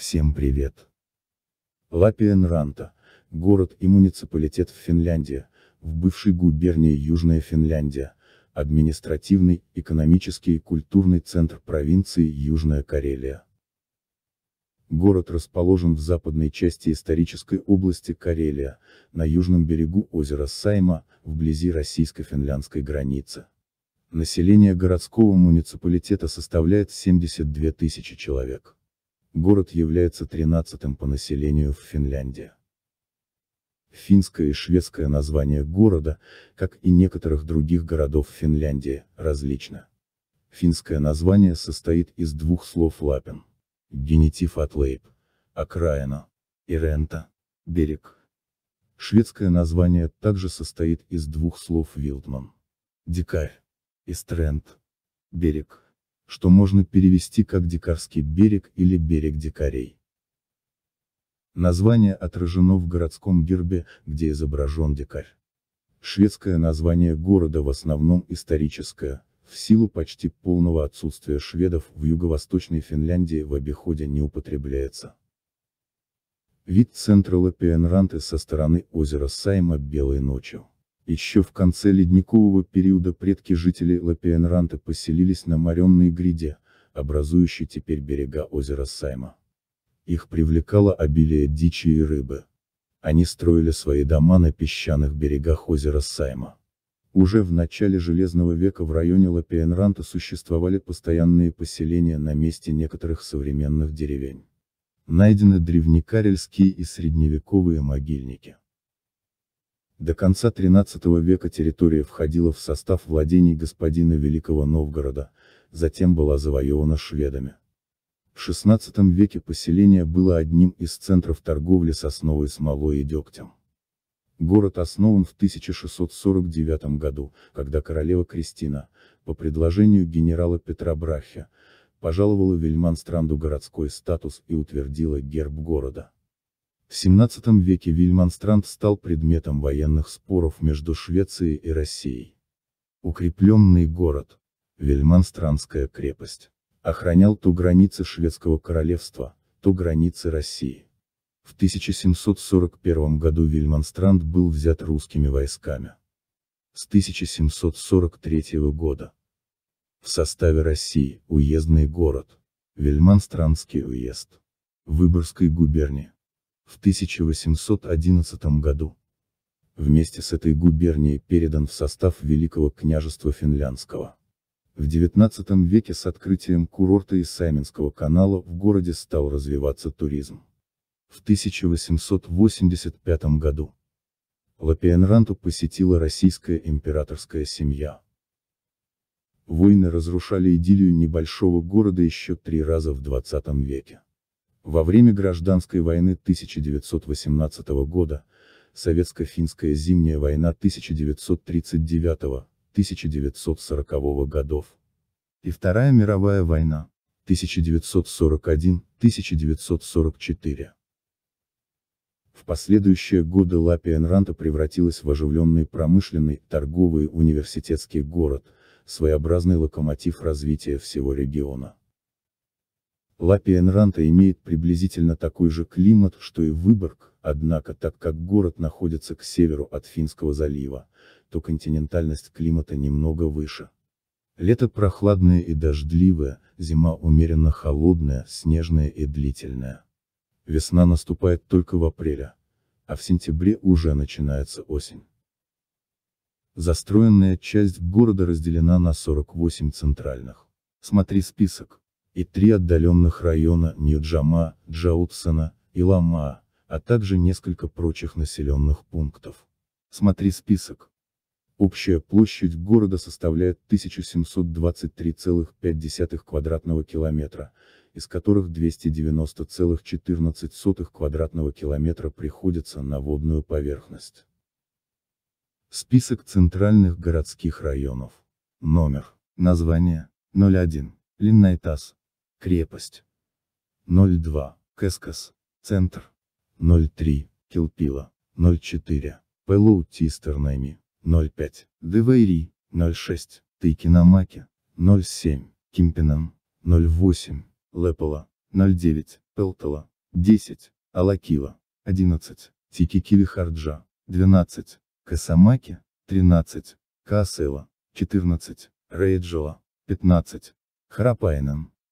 Всем привет! Лапиенранта – город и муниципалитет в Финляндии, в бывшей губернии Южная Финляндия, административный, экономический и культурный центр провинции Южная Карелия. Город расположен в западной части исторической области Карелия, на южном берегу озера Сайма, вблизи российско-финляндской границы. Население городского муниципалитета составляет 72 тысячи человек. Город является тринадцатым по населению в Финляндии. Финское и шведское название города, как и некоторых других городов Финляндии, различно. Финское название состоит из двух слов лапин. Генитив от лейп) – окраина, и рента, берег. Шведское название также состоит из двух слов вилдман, дикарь, и стренд, берег что можно перевести как «Дикарский берег» или «Берег дикарей». Название отражено в городском гербе, где изображен дикарь. Шведское название города в основном историческое, в силу почти полного отсутствия шведов в юго-восточной Финляндии в обиходе не употребляется. Вид центра Лапиенранты со стороны озера Сайма белой ночью. Еще в конце ледникового периода предки жителей Лапиенранта поселились на моренной гряде, образующей теперь берега озера Сайма. Их привлекало обилие дичи и рыбы. Они строили свои дома на песчаных берегах озера Сайма. Уже в начале Железного века в районе Лапиенранта существовали постоянные поселения на месте некоторых современных деревень. Найдены древнекарельские и средневековые могильники. До конца XIII века территория входила в состав владений господина Великого Новгорода, затем была завоевана шведами. В XVI веке поселение было одним из центров торговли сосновой смолой и дегтем. Город основан в 1649 году, когда королева Кристина, по предложению генерала Петра Брахи, пожаловала Вельманстранду городской статус и утвердила герб города. В XVII веке Вильманстранд стал предметом военных споров между Швецией и Россией. Укрепленный город, Вильманстрандская крепость, охранял то границы шведского королевства, то границы России. В 1741 году Вильманстранд был взят русскими войсками. С 1743 года. В составе России, уездный город, Вильманстранский уезд, Выборгской губернии в 1811 году. Вместе с этой губернией передан в состав Великого княжества Финляндского. В XIX веке с открытием курорта и Исаменского канала в городе стал развиваться туризм. В 1885 году Лапиенранту посетила российская императорская семья. Войны разрушали идиллию небольшого города еще три раза в XX веке. Во время Гражданской войны 1918 года, Советско-финская зимняя война 1939-1940 годов и Вторая мировая война 1941-1944. В последующие годы Лапиенранта превратилась в оживленный промышленный, торговый, университетский город, своеобразный локомотив развития всего региона. Лапиенранта имеет приблизительно такой же климат, что и Выборг, однако так как город находится к северу от Финского залива, то континентальность климата немного выше. Лето прохладное и дождливое, зима умеренно холодная, снежная и длительная. Весна наступает только в апреле, а в сентябре уже начинается осень. Застроенная часть города разделена на 48 центральных. Смотри список и три отдаленных района Нью-Джама, Джаутсена и Лама, а также несколько прочих населенных пунктов. Смотри список. Общая площадь города составляет 1723,5 квадратного километра, из которых 290,14 квадратного километра приходится на водную поверхность. Список центральных городских районов. Номер. Название. 01. Линнайтас крепость. 02. Кескас центр. 03. Килпила. 04. Пэллоу Тистернайми. 05. Девейри 06. Тейкинамаки. 07. Кимпинам. 08. Лепала. 09. Пелтала. 10. Алакила. 11. Тикикилихарджа. 12. Касамаки. 13. Касела. 14. Рейджела. 15. Харапайнен.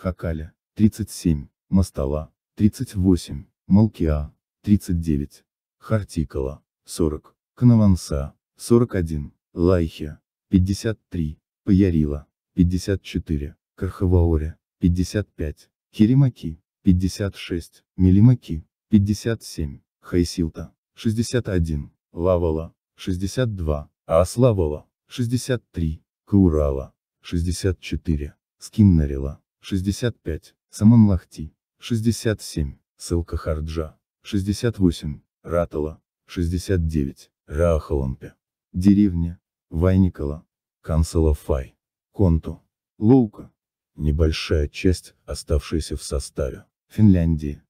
Хакаля, 37, Мастала, 38, Малкиа, 39, Хартикала, 40, Канаванса, 41, Лайхе, 53, Паярила, 54, Кархаваоре, 55, Хиримаки, 56, Милимаки, 57, Хайсилта, 61, Лавала, 62, Аславала, 63, Каурала, 64, Скиннарила, 65. Саман Лахти. 67. Ссылка Харджа. 68. Ратала. 69. Раахалампе. Деревня. Вайникала. Канцелофай. Конту. Лоука. Небольшая часть, оставшаяся в составе. Финляндии.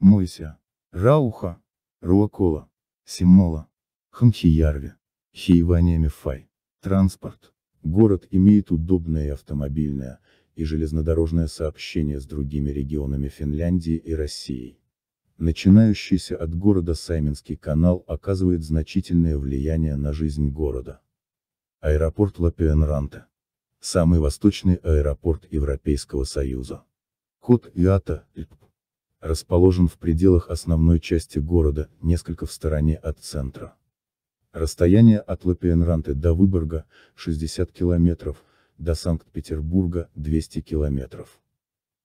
Мойся. Рауха. Руакола. Симола. Хамхиярви. Хиевания Мифай. Транспорт. Город имеет удобное автомобильное и железнодорожное сообщение с другими регионами Финляндии и России. Начинающийся от города Сайминский канал оказывает значительное влияние на жизнь города. Аэропорт Лапиенранте. Самый восточный аэропорт Европейского Союза. Код ИАТА, ИП, расположен в пределах основной части города, несколько в стороне от центра. Расстояние от Лапиенранты до Выборга – 60 километров, до Санкт-Петербурга 200 километров.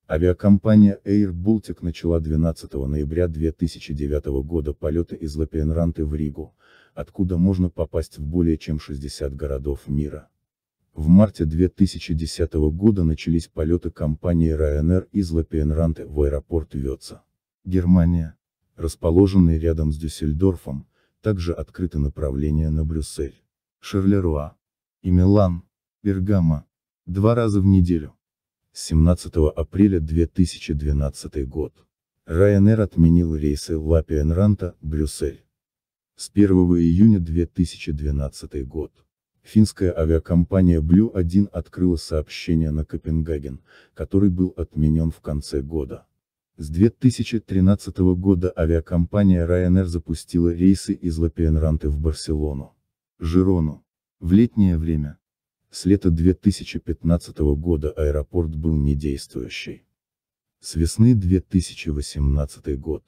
Авиакомпания Air Baltic начала 12 ноября 2009 года полеты из Лапенранты в Ригу, откуда можно попасть в более чем 60 городов мира. В марте 2010 года начались полеты компании Ryanair из Лапенранты в аэропорт Вёца. Германия. Расположенный рядом с Дюссельдорфом, также открыто направление на Брюссель, Шерлеруа и Милан. Бергамо. Два раза в неделю. 17 апреля 2012 год. Ryanair отменил рейсы Лапи Брюссель. С 1 июня 2012 год. Финская авиакомпания Blue 1 открыла сообщение на Копенгаген, который был отменен в конце года. С 2013 года авиакомпания Ryanair запустила рейсы из Лапиенранты в Барселону, Жирону. В летнее время, с лета 2015 года аэропорт был недействующий. С весны 2018 год.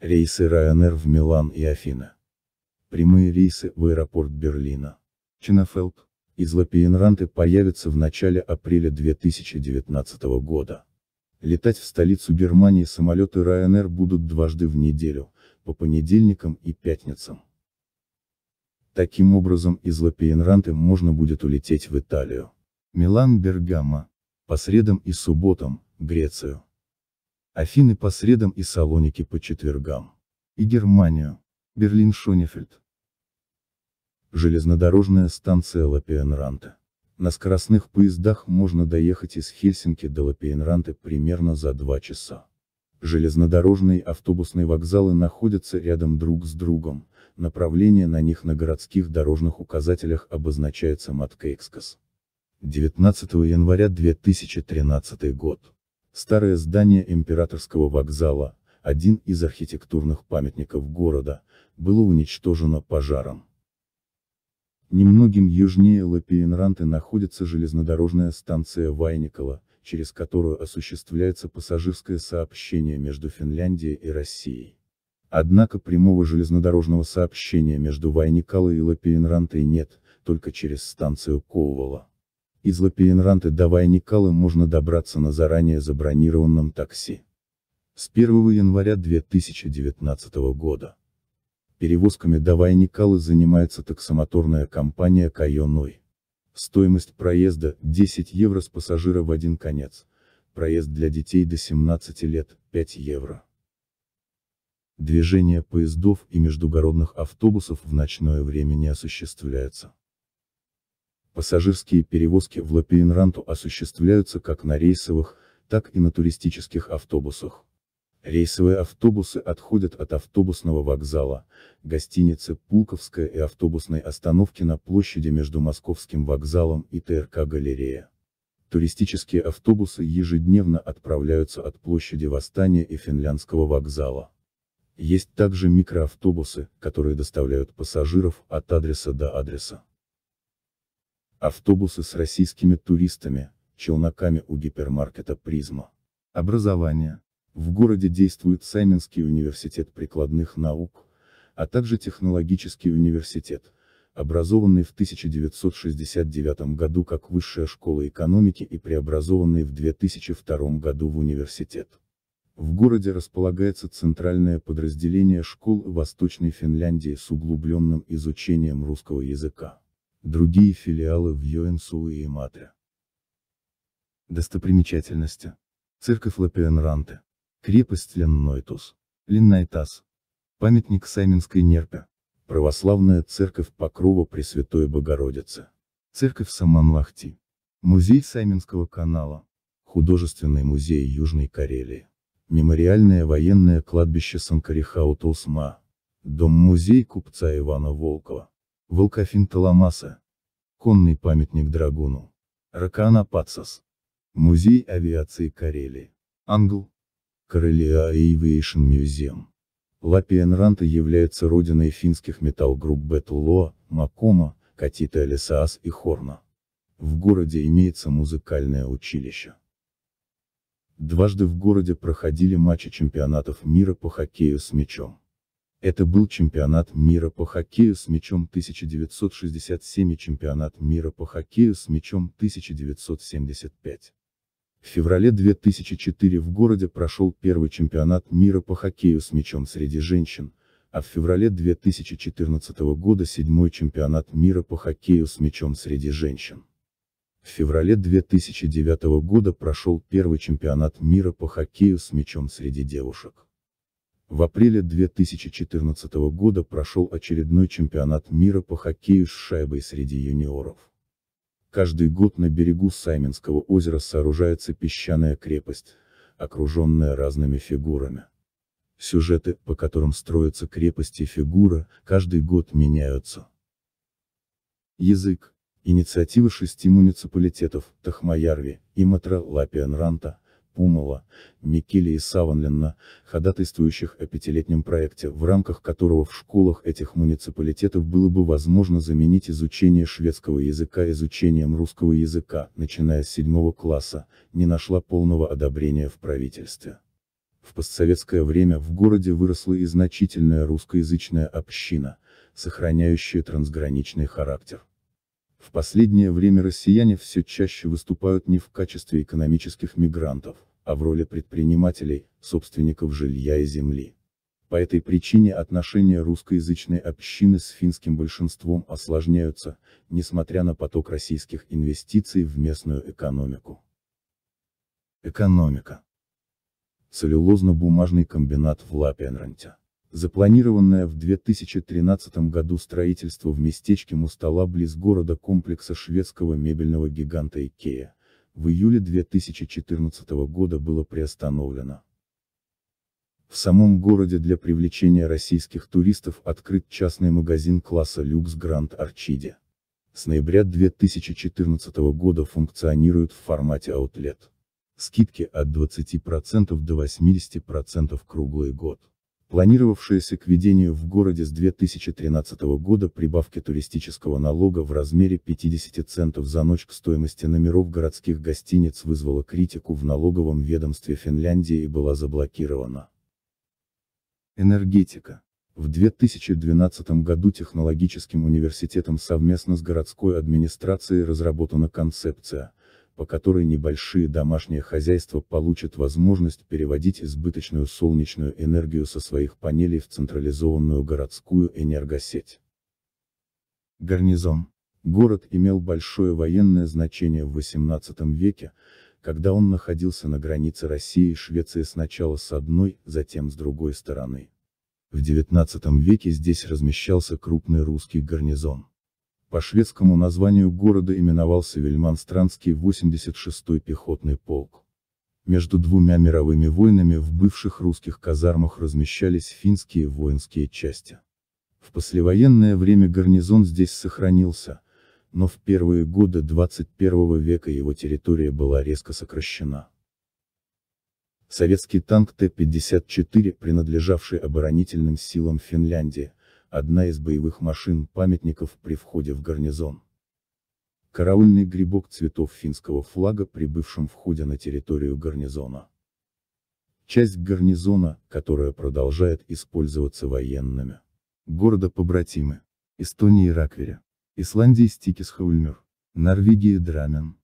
Рейсы Ryanair в Милан и Афина. Прямые рейсы в аэропорт Берлина. Чинофелд. Из Лапиенранты появятся в начале апреля 2019 года. Летать в столицу Германии самолеты Ryanair будут дважды в неделю, по понедельникам и пятницам. Таким образом из Лапиенранте можно будет улететь в Италию. Милан Бергамо. По средам и субботам, Грецию. Афины по средам и Салоники по четвергам. И Германию. Берлин Шонефельд. Железнодорожная станция Лапиенранте. На скоростных поездах можно доехать из Хельсинки до Лапиенранте примерно за два часа. Железнодорожные и автобусные вокзалы находятся рядом друг с другом, направление на них на городских дорожных указателях обозначается Маткейкскас. 19 января 2013 год. Старое здание Императорского вокзала, один из архитектурных памятников города, было уничтожено пожаром. Немногим южнее Лапиенранты находится железнодорожная станция Вайникола, через которую осуществляется пассажирское сообщение между Финляндией и Россией. Однако прямого железнодорожного сообщения между Вайникалой и Лапиенрантой нет, только через станцию Коувала. Из Лапиенранты до Вайникалы можно добраться на заранее забронированном такси. С 1 января 2019 года. Перевозками до Вайникалы занимается таксомоторная компания Кайоной. Стоимость проезда – 10 евро с пассажира в один конец. Проезд для детей до 17 лет – 5 евро. Движение поездов и междугородных автобусов в ночное время не осуществляется. Пассажирские перевозки в Лапиенранту осуществляются как на рейсовых, так и на туристических автобусах. Рейсовые автобусы отходят от автобусного вокзала, гостиницы Пулковская и автобусной остановки на площади между Московским вокзалом и ТРК «Галерея». Туристические автобусы ежедневно отправляются от площади Восстания и Финляндского вокзала. Есть также микроавтобусы, которые доставляют пассажиров от адреса до адреса. Автобусы с российскими туристами, челноками у гипермаркета «Призма». Образование. В городе действует Сайменский университет прикладных наук, а также Технологический университет, образованный в 1969 году как Высшая школа экономики и преобразованный в 2002 году в университет. В городе располагается центральное подразделение школ Восточной Финляндии с углубленным изучением русского языка. Другие филиалы в Йоенсу и Матре. Достопримечательности. Церковь Лапиенранте. Крепость Леннойтус. Леннайтас. Памятник Сайминской нерпе. Православная церковь Покрова Пресвятой Богородицы. Церковь Саманлахти. Музей Сайминского канала. Художественный музей Южной Карелии. Мемориальное военное кладбище Санкарихаутусма. Дом-музей купца Ивана Волкова. Волкофин Таламаса. Конный памятник Драгуну. Ракана Пацас. Музей авиации Карелии. Англ. Karelia Aviation Museum. Лапиенранта является родиной финских металл-групп Бетулоа, Макома, Катита Элисаас и Хорна. В городе имеется музыкальное училище. Дважды в городе проходили матчи чемпионатов мира по хоккею с мячом. Это был чемпионат мира по хоккею с мячом 1967 и чемпионат мира по хоккею с мячом 1975. В феврале 2004 в городе прошел первый чемпионат мира по хоккею с мячом среди женщин, а в феврале 2014 года седьмой чемпионат мира по хоккею с мячом среди женщин. В феврале 2009 года прошел первый чемпионат мира по хоккею с мячом среди девушек. В апреле 2014 года прошел очередной чемпионат мира по хоккею с шайбой среди юниоров. Каждый год на берегу Сайминского озера сооружается песчаная крепость, окруженная разными фигурами. Сюжеты, по которым строятся крепости и фигура, каждый год меняются. Язык. Инициатива шести муниципалитетов, Тахмаярви, Иматра, Лапианранта, Пумова, Микеле и Саванлина, ходатайствующих о пятилетнем проекте, в рамках которого в школах этих муниципалитетов было бы возможно заменить изучение шведского языка изучением русского языка, начиная с седьмого класса, не нашла полного одобрения в правительстве. В постсоветское время в городе выросла и значительная русскоязычная община, сохраняющая трансграничный характер. В последнее время россияне все чаще выступают не в качестве экономических мигрантов, а в роли предпринимателей, собственников жилья и земли. По этой причине отношения русскоязычной общины с финским большинством осложняются, несмотря на поток российских инвестиций в местную экономику. Экономика. Целлюлозно-бумажный комбинат в Лапенранте. Запланированное в 2013 году строительство в местечке Мустала близ города комплекса шведского мебельного гиганта Икея, в июле 2014 года было приостановлено. В самом городе для привлечения российских туристов открыт частный магазин класса люкс Гранд Арчиди. С ноября 2014 года функционирует в формате аутлет. Скидки от 20% до 80% круглый год планировавшаяся к введению в городе с 2013 года прибавки туристического налога в размере 50 центов за ночь к стоимости номеров городских гостиниц вызвала критику в налоговом ведомстве Финляндии и была заблокирована. Энергетика. В 2012 году технологическим университетом совместно с городской администрацией разработана концепция, по которой небольшие домашние хозяйства получат возможность переводить избыточную солнечную энергию со своих панелей в централизованную городскую энергосеть. Гарнизон. Город имел большое военное значение в XVIII веке, когда он находился на границе России и Швеции сначала с одной, затем с другой стороны. В XIX веке здесь размещался крупный русский гарнизон. По шведскому названию города именовался Вельманстранский 86-й пехотный полк. Между двумя мировыми войнами в бывших русских казармах размещались финские воинские части. В послевоенное время гарнизон здесь сохранился, но в первые годы 21 века его территория была резко сокращена. Советский танк Т-54, принадлежавший оборонительным силам Финляндии, одна из боевых машин памятников при входе в гарнизон. Караульный грибок цветов финского флага при бывшем входе на территорию гарнизона. Часть гарнизона, которая продолжает использоваться военными. Города побратимы. Эстонии Раквере. Исландии Стикисхаульмюр. Норвегии Драмен.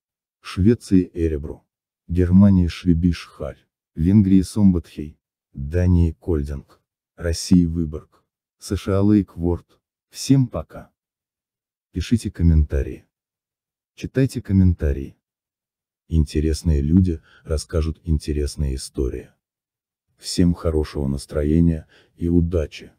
Швеции Эребру. Германии Швебиш Халь. Венгрии Сомбатхей. Дании Кольдинг. России Выборг. США Lake World. Всем пока. Пишите комментарии. Читайте комментарии. Интересные люди расскажут интересные истории. Всем хорошего настроения и удачи!